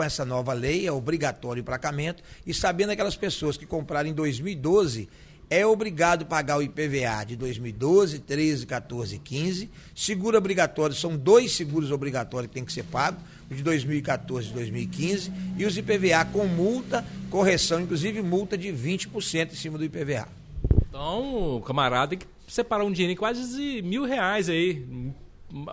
com essa nova lei, é obrigatório o emplacamento, e sabendo aquelas pessoas que compraram em 2012, é obrigado a pagar o IPVA de 2012, 13, 14 15. Seguro obrigatório, são dois seguros obrigatórios que tem que ser pago, o de 2014 e 2015, e os IPVA com multa, correção, inclusive multa de 20% em cima do IPVA. Então, camarada, tem que separar um em quase de mil reais aí,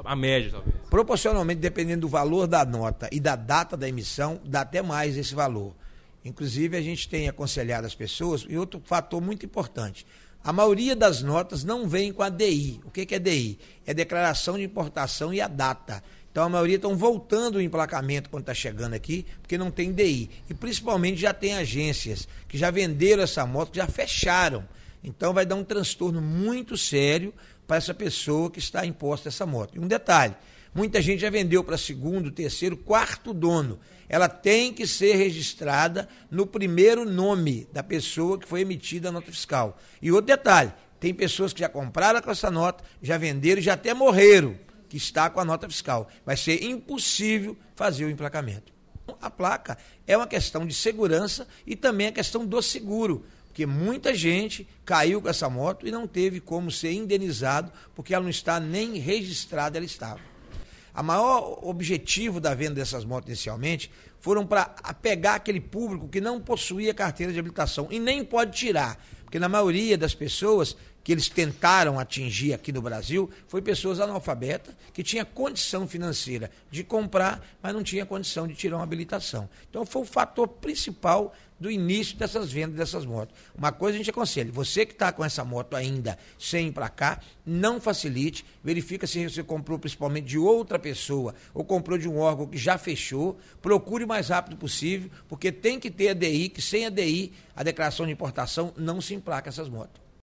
a média, talvez. Proporcionalmente, dependendo do valor da nota e da data da emissão, dá até mais esse valor. Inclusive, a gente tem aconselhado as pessoas, e outro fator muito importante: a maioria das notas não vem com a DI. O que, é DI? É declaração de importação e a data. Então a maioria estão voltando o emplacamento quando está chegando aqui, porque não tem DI. E principalmente já tem agências que já venderam essa moto, que já fecharam. Então vai dar um transtorno muito sério para essa pessoa que está imposta essa moto. E um detalhe, muita gente já vendeu para segundo, terceiro, quarto dono. Ela tem que ser registrada no primeiro nome da pessoa que foi emitida a nota fiscal. E outro detalhe, tem pessoas que já compraram com essa nota, já venderam e já até morreram, que está com a nota fiscal. Vai ser impossível fazer o emplacamento. A placa é uma questão de segurança e também a questão do seguro. Porque muita gente caiu com essa moto e não teve como ser indenizado, porque ela não está nem registrada, ela estava. A maior objetivo da venda dessas motos inicialmente foram para pegar aquele público que não possuía carteira de habilitação e nem pode tirar, porque na maioria das pessoas que eles tentaram atingir aqui no Brasil foi pessoas analfabetas que tinha condição financeira de comprar, mas não tinha condição de tirar uma habilitação. Então foi o fator principal do início dessas vendas dessas motos. Uma coisa a gente aconselha, você que está com essa moto ainda sem ir para cá, não facilite, verifica se você comprou principalmente de outra pessoa ou comprou de um órgão que já fechou, procure o mais rápido possível, porque tem que ter ADI, que sem ADI, a declaração de importação, não se emplaca essas motos.